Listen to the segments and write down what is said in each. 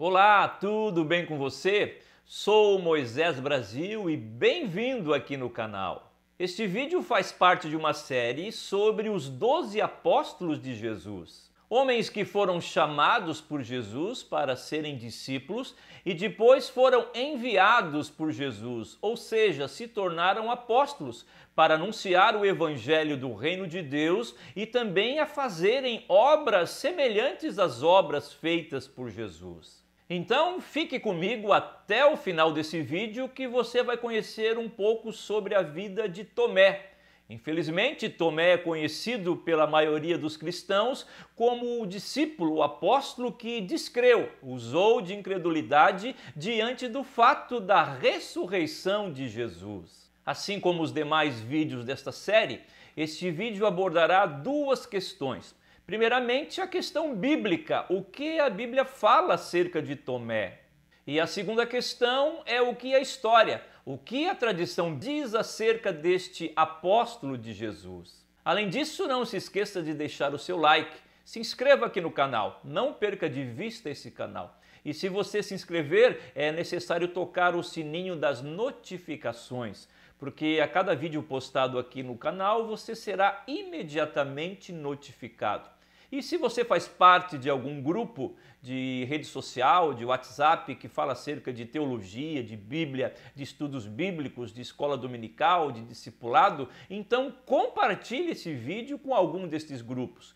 Olá, tudo bem com você? Sou Moisés Brasil e bem-vindo aqui no canal. Este vídeo faz parte de uma série sobre os 12 apóstolos de Jesus. Homens que foram chamados por Jesus para serem discípulos e depois foram enviados por Jesus, ou seja, se tornaram apóstolos para anunciar o evangelho do reino de Deus e também a fazerem obras semelhantes às obras feitas por Jesus. Então fique comigo até o final desse vídeo que você vai conhecer um pouco sobre a vida de Tomé. Infelizmente, Tomé é conhecido pela maioria dos cristãos como o discípulo, o apóstolo que descreu, usou de incredulidade diante do fato da ressurreição de Jesus. Assim como os demais vídeos desta série, este vídeo abordará duas questões. Primeiramente, a questão bíblica: o que a Bíblia fala acerca de Tomé? E a segunda questão é o que a história, o que a tradição diz acerca deste apóstolo de Jesus. Além disso, não se esqueça de deixar o seu like, se inscreva aqui no canal, não perca de vista esse canal. E se você se inscrever, é necessário tocar o sininho das notificações, porque a cada vídeo postado aqui no canal você será imediatamente notificado. E se você faz parte de algum grupo de rede social, de WhatsApp, que fala acerca de teologia, de Bíblia, de estudos bíblicos, de escola dominical, de discipulado, então compartilhe esse vídeo com algum destes grupos.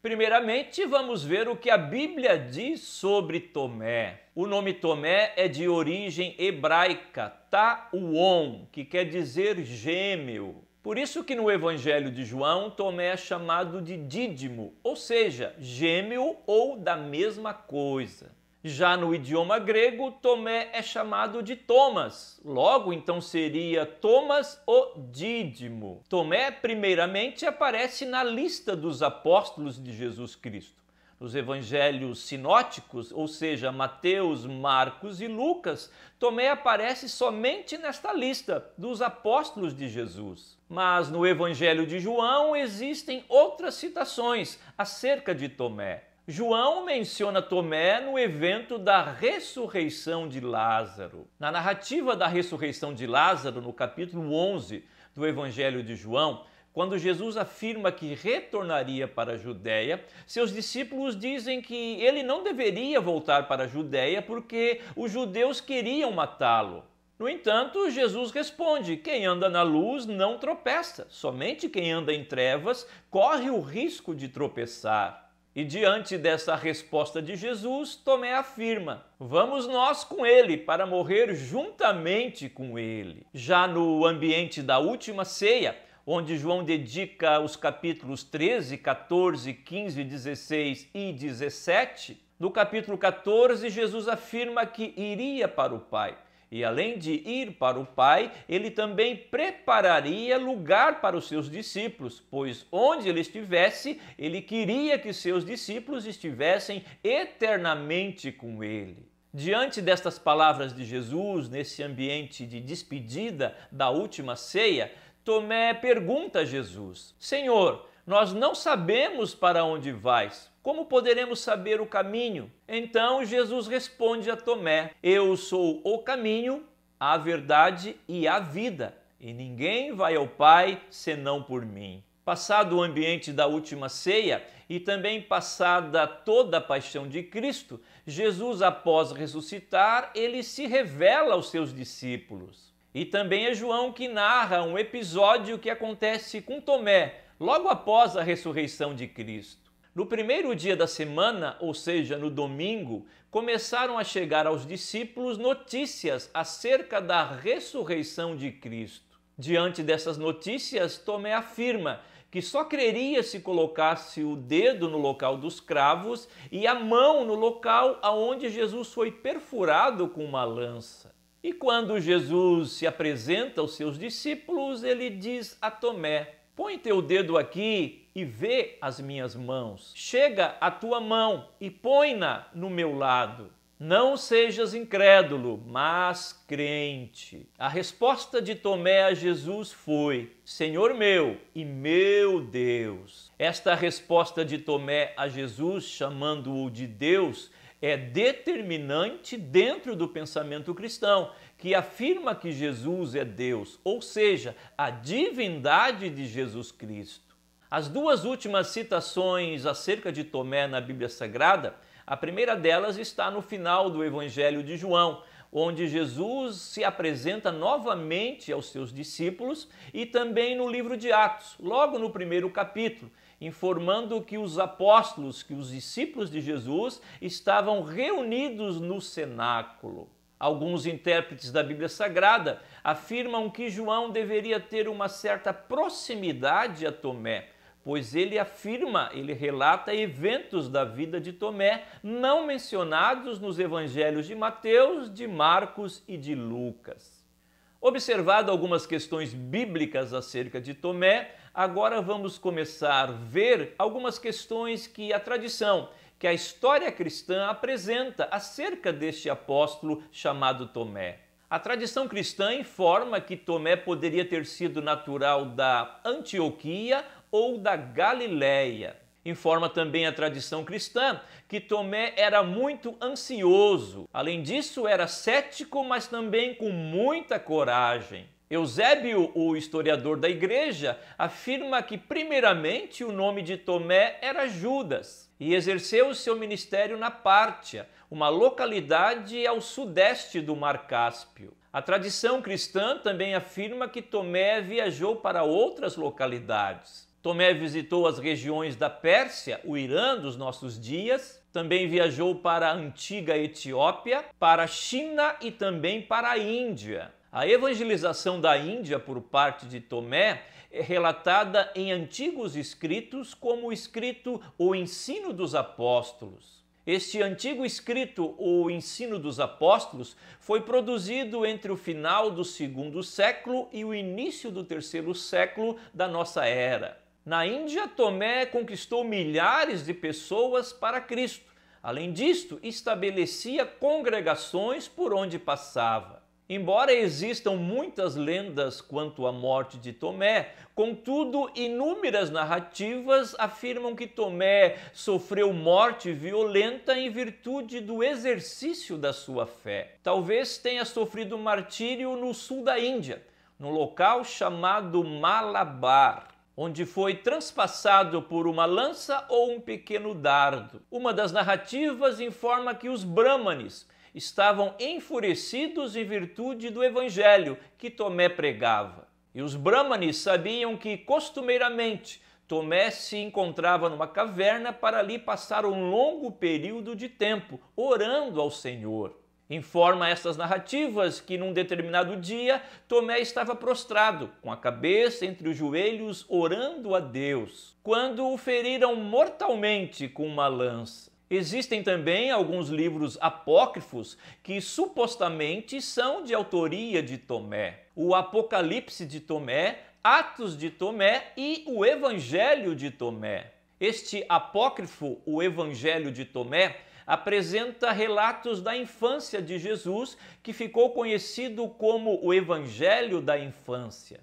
Primeiramente, vamos ver o que a Bíblia diz sobre Tomé. O nome Tomé é de origem hebraica, Ta'uon, que quer dizer gêmeo. Por isso que no Evangelho de João, Tomé é chamado de dídimo, ou seja, gêmeo ou da mesma coisa. Já no idioma grego, Tomé é chamado de Thomas. Logo, então seria Thomas o dídimo. Tomé primeiramente aparece na lista dos apóstolos de Jesus Cristo nos evangelhos sinóticos, ou seja, Mateus, Marcos e Lucas, Tomé aparece somente nesta lista dos apóstolos de Jesus. Mas no evangelho de João existem outras citações acerca de Tomé. João menciona Tomé no evento da ressurreição de Lázaro. Na narrativa da ressurreição de Lázaro, no capítulo 11 do evangelho de João, quando Jesus afirma que retornaria para a Judéia, seus discípulos dizem que ele não deveria voltar para a Judéia porque os judeus queriam matá-lo. No entanto, Jesus responde: quem anda na luz não tropeça, somente quem anda em trevas corre o risco de tropeçar. E diante dessa resposta de Jesus, Tomé afirma: Vamos nós com ele para morrer juntamente com ele. Já no ambiente da última ceia, onde João dedica os capítulos 13, 14, 15, 16 e 17, no capítulo 14, Jesus afirma que iria para o Pai. E além de ir para o Pai, ele também prepararia lugar para os seus discípulos, pois onde ele estivesse, ele queria que seus discípulos estivessem eternamente com ele. Diante destas palavras de Jesus, nesse ambiente de despedida da última ceia, Tomé pergunta a Jesus: Senhor, nós não sabemos para onde vais. Como poderemos saber o caminho? Então Jesus responde a Tomé: Eu sou o caminho, a verdade e a vida, e ninguém vai ao Pai senão por mim. Passado o ambiente da última ceia e também passada toda a paixão de Cristo, Jesus, após ressuscitar, ele se revela aos seus discípulos. E também é João que narra um episódio que acontece com Tomé logo após a ressurreição de Cristo. No primeiro dia da semana, ou seja, no domingo, começaram a chegar aos discípulos notícias acerca da ressurreição de Cristo. Diante dessas notícias, Tomé afirma que só creria se colocasse o dedo no local dos cravos e a mão no local aonde Jesus foi perfurado com uma lança. E quando Jesus se apresenta aos seus discípulos, ele diz a Tomé: Põe teu dedo aqui e vê as minhas mãos. Chega a tua mão e põe-na no meu lado. Não sejas incrédulo, mas crente. A resposta de Tomé a Jesus foi: Senhor meu e meu Deus. Esta resposta de Tomé a Jesus, chamando-o de Deus, é determinante dentro do pensamento cristão, que afirma que Jesus é Deus, ou seja, a divindade de Jesus Cristo. As duas últimas citações acerca de Tomé na Bíblia Sagrada, a primeira delas está no final do Evangelho de João, onde Jesus se apresenta novamente aos seus discípulos e também no livro de Atos, logo no primeiro capítulo informando que os apóstolos, que os discípulos de Jesus estavam reunidos no cenáculo. Alguns intérpretes da Bíblia Sagrada afirmam que João deveria ter uma certa proximidade a Tomé, pois ele afirma, ele relata eventos da vida de Tomé não mencionados nos evangelhos de Mateus, de Marcos e de Lucas. Observado algumas questões bíblicas acerca de Tomé, agora vamos começar a ver algumas questões que a tradição, que a história cristã apresenta acerca deste apóstolo chamado Tomé. A tradição cristã informa que Tomé poderia ter sido natural da Antioquia ou da Galileia. Informa também a tradição cristã que Tomé era muito ansioso. Além disso, era cético, mas também com muita coragem. Eusébio, o historiador da igreja, afirma que primeiramente o nome de Tomé era Judas e exerceu seu ministério na Pártia, uma localidade ao sudeste do Mar Cáspio. A tradição cristã também afirma que Tomé viajou para outras localidades. Tomé visitou as regiões da Pérsia, o Irã dos nossos dias, também viajou para a antiga Etiópia, para a China e também para a Índia. A evangelização da Índia por parte de Tomé é relatada em antigos escritos como o escrito O Ensino dos Apóstolos. Este antigo escrito, O Ensino dos Apóstolos, foi produzido entre o final do segundo século e o início do terceiro século da nossa era. Na Índia, Tomé conquistou milhares de pessoas para Cristo. Além disto, estabelecia congregações por onde passava. Embora existam muitas lendas quanto à morte de Tomé, contudo, inúmeras narrativas afirmam que Tomé sofreu morte violenta em virtude do exercício da sua fé. Talvez tenha sofrido martírio no sul da Índia, num local chamado Malabar onde foi transpassado por uma lança ou um pequeno dardo. Uma das narrativas informa que os brâmanes estavam enfurecidos em virtude do evangelho que Tomé pregava. E os brâmanes sabiam que costumeiramente Tomé se encontrava numa caverna para ali passar um longo período de tempo orando ao Senhor. Informa essas narrativas que num determinado dia Tomé estava prostrado, com a cabeça entre os joelhos, orando a Deus, quando o feriram mortalmente com uma lança. Existem também alguns livros apócrifos que supostamente são de autoria de Tomé. O Apocalipse de Tomé, Atos de Tomé e o Evangelho de Tomé. Este apócrifo, o Evangelho de Tomé, apresenta relatos da infância de Jesus, que ficou conhecido como o Evangelho da Infância.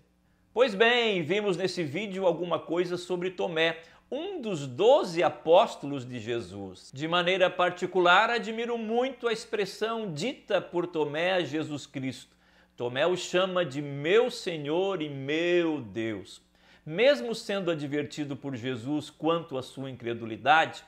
Pois bem, vimos nesse vídeo alguma coisa sobre Tomé, um dos doze apóstolos de Jesus. De maneira particular, admiro muito a expressão dita por Tomé a Jesus Cristo. Tomé o chama de meu Senhor e meu Deus. Mesmo sendo advertido por Jesus quanto à sua incredulidade,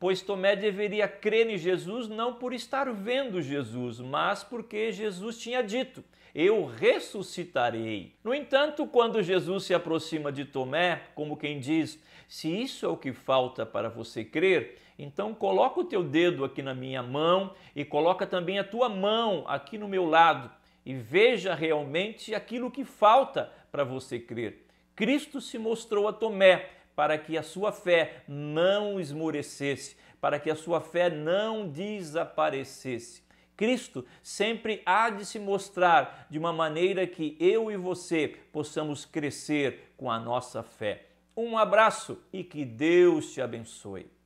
pois Tomé deveria crer em Jesus não por estar vendo Jesus, mas porque Jesus tinha dito: Eu ressuscitarei. No entanto, quando Jesus se aproxima de Tomé, como quem diz: Se isso é o que falta para você crer, então coloca o teu dedo aqui na minha mão e coloca também a tua mão aqui no meu lado e veja realmente aquilo que falta para você crer. Cristo se mostrou a Tomé para que a sua fé não esmorecesse, para que a sua fé não desaparecesse. Cristo sempre há de se mostrar de uma maneira que eu e você possamos crescer com a nossa fé. Um abraço e que Deus te abençoe.